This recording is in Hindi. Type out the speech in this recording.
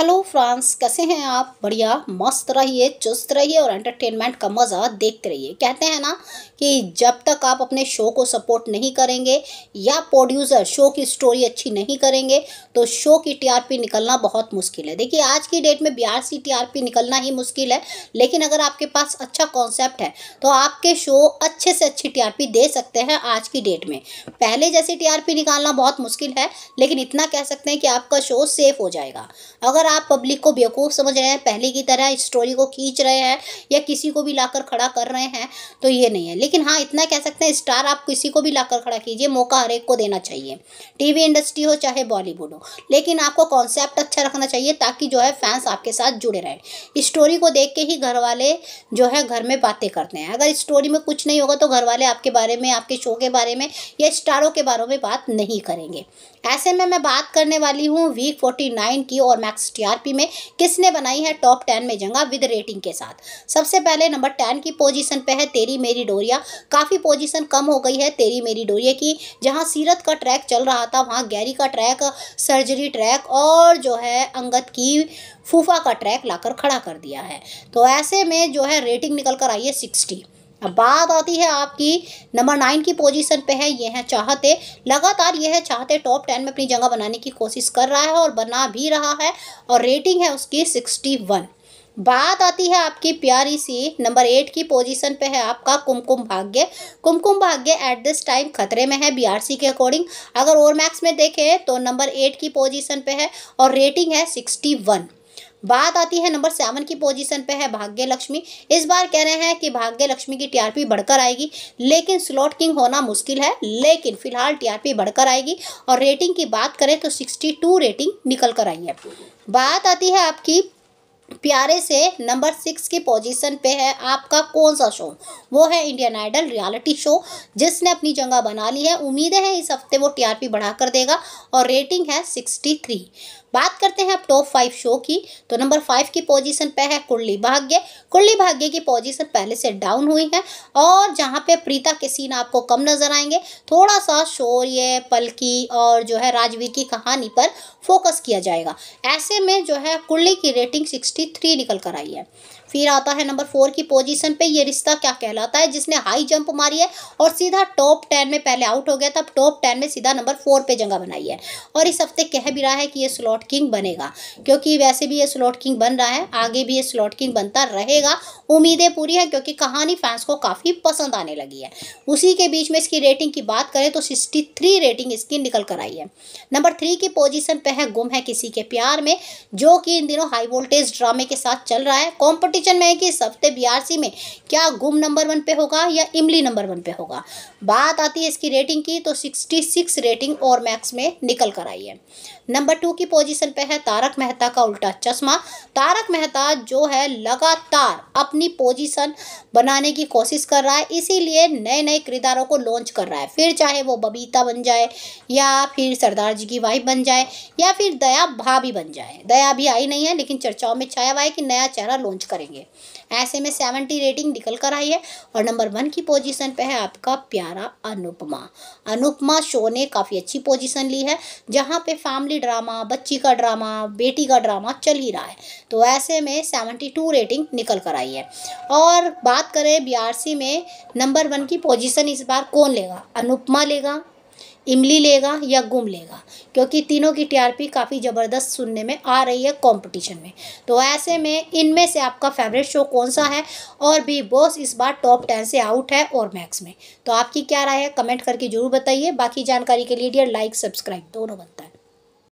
हेलो फ्रांस कैसे हैं आप बढ़िया मस्त रहिए चुस्त रहिए और एंटरटेनमेंट का मज़ा देखते रहिए कहते हैं ना कि जब तक आप अपने शो को सपोर्ट नहीं करेंगे या प्रोड्यूसर शो की स्टोरी अच्छी नहीं करेंगे तो शो की टीआरपी निकलना बहुत मुश्किल है देखिए आज की डेट में बिहार से टीआरपी निकलना ही मुश्किल है लेकिन अगर आपके पास अच्छा कॉन्सेप्ट है तो आपके शो अच्छे से अच्छी टी दे सकते हैं आज की डेट में पहले जैसी टी निकालना बहुत मुश्किल है लेकिन इतना कह सकते हैं कि आपका शो सेफ हो जाएगा अगर आप पब्लिक को बेवकूफ़ समझ रहे हैं पहले की तरह स्टोरी को खींच रहे हैं या किसी को भी लाकर खड़ा कर रहे हैं तो ये नहीं है लेकिन हाँ इतना कह सकते हैं स्टार आप किसी को भी लाकर खड़ा कीजिए मौका हर एक को देना चाहिए टीवी इंडस्ट्री हो चाहे बॉलीवुड हो लेकिन आपको कॉन्सेप्ट अच्छा रखना चाहिए ताकि जो है फैंस आपके साथ जुड़े रहें स्टोरी को देख के ही घर वाले जो है घर में बातें करते हैं अगर स्टोरी में कुछ नहीं होगा तो घर वाले आपके बारे में आपके शो के बारे में या स्टारों के बारे में बात नहीं करेंगे ऐसे में मैं बात करने वाली हूँ वीक फोर्टी की और मैक्स टीआरपी में किसने बनाई है टॉप टेन में जगह विद रेटिंग के साथ सबसे पहले नंबर टेन की पोजीशन पे है तेरी मेरी डोरिया काफ़ी पोजीशन कम हो गई है तेरी मेरी डोरिया की जहां सीरत का ट्रैक चल रहा था वहां गैरी का ट्रैक सर्जरी ट्रैक और जो है अंगत की फूफा का ट्रैक लाकर खड़ा कर दिया है तो ऐसे में जो है रेटिंग निकल कर आई है सिक्सटी अब बात आती है आपकी नंबर नाइन की पोजीशन पे है ये है चाहते लगातार ये है चाहते टॉप टेन में अपनी जगह बनाने की कोशिश कर रहा है और बना भी रहा है और रेटिंग है उसकी सिक्सटी वन बात आती है आपकी प्यारी सी नंबर एट की पोजीशन पे है आपका कुमकुम भाग्य कुमकुम भाग्य एट दिस टाइम खतरे में है बीआरसी के अकॉर्डिंग अगर और मैक्स में देखें तो नंबर एट की पोजीशन पे है और रेटिंग है सिक्सटी वन बात आती है नंबर सेवन की पोजीशन पे है भाग्य लक्ष्मी इस बार कह रहे हैं कि भाग्य लक्ष्मी की टीआरपी बढ़कर आएगी लेकिन स्लॉट किंग होना मुश्किल है लेकिन फिलहाल टीआरपी बढ़कर आएगी और रेटिंग की बात करें तो सिक्सटी रेटिंग निकल कर आई है बात आती है आपकी प्यारे से नंबर सिक्स की पोजीशन पे है आपका कौन सा शो वो है इंडियन आइडल रियलिटी शो जिसने अपनी जगह बना ली है उम्मीदें हैं इस हफ्ते वो टीआरपी बढ़ाकर देगा और रेटिंग है सिक्सटी थ्री बात करते हैं अब टॉप फाइव शो की तो नंबर फाइव की पोजीशन पे है कुर्ली भाग्य कुर्ली भाग्य की पोजीशन पहले से डाउन हुई है और जहाँ पे प्रीता के सीन आपको कम नज़र आएंगे थोड़ा सा शौर्य पलकी और जो है राजवीर की कहानी पर फोकस किया जाएगा ऐसे में जो है कुर्ली की रेटिंग सिक्सटी निकल कर आई है फिर आता है नंबर फोर की पोजीशन पे ये रिश्ता क्या कहलाता है जिसने हाई जंप मारी है और सीधा टॉप टेन में पहले आउट हो गया था टॉप टेन में सीधा नंबर फोर पे जगह बनाई है और इस हफ्ते कह भी रहा है कि ये स्लॉट किंग बनेगा क्योंकि वैसे भी ये स्लॉट किंग बन रहा है आगे भी ये स्लॉट किंग बनता रहेगा उम्मीदें पूरी है क्योंकि कहानी फैंस को काफ़ी पसंद आने लगी है उसी के बीच में इसकी रेटिंग की बात करें तो सिक्सटी थ्री रेटिंग इसकी निकल कर आई है नंबर थ्री की पोजिशन पे है गुम है किसी के प्यार में जो कि इन दिनों हाई वोल्टेज ड्रामे के साथ चल रहा है कॉम्पिटिव कंपटीशन में है कि इस हफ्ते बीआरसी में क्या गुम नंबर वन पे होगा या इमली नंबर वन पे होगा बात आती है इसकी रेटिंग की तो सिक्स रेटिंग और मैक्स में निकल कर आई है नंबर टू की पोजीशन पे है तारक मेहता का उल्टा चश्मा तारक मेहता जो है लगातार अपनी पोजीशन बनाने की कोशिश कर रहा है इसीलिए नए नए किरदारों को लॉन्च कर रहा है फिर चाहे वो बबीता बन जाए या फिर सरदार जी की वाइफ बन जाए या फिर दया भाभी बन जाए दया भी आई नहीं है लेकिन चर्चाओं में छाया हुआ है कि नया चेहरा लॉन्च करेंगे जाएंगे ऐसे में सेवेंटी रेटिंग निकल कर आई है और नंबर वन की पोजीशन पे है आपका प्यारा अनुपमा अनुपमा शो ने काफ़ी अच्छी पोजीशन ली है जहाँ पे फैमिली ड्रामा बच्ची का ड्रामा बेटी का ड्रामा चल ही रहा है तो ऐसे में सेवेंटी टू रेटिंग निकल कर आई है और बात करें बी में नंबर वन की पोजिशन इस बार कौन लेगा अनुपमा लेगा इमली लेगा या गुम लेगा क्योंकि तीनों की टीआरपी काफ़ी ज़बरदस्त सुनने में आ रही है कंपटीशन में तो ऐसे में इनमें से आपका फेवरेट शो कौन सा है और भी बॉस इस बार टॉप टेन से आउट है और मैक्स में तो आपकी क्या राय है कमेंट करके जरूर बताइए बाकी जानकारी के लिए डियर लाइक सब्सक्राइब दोनों बनता है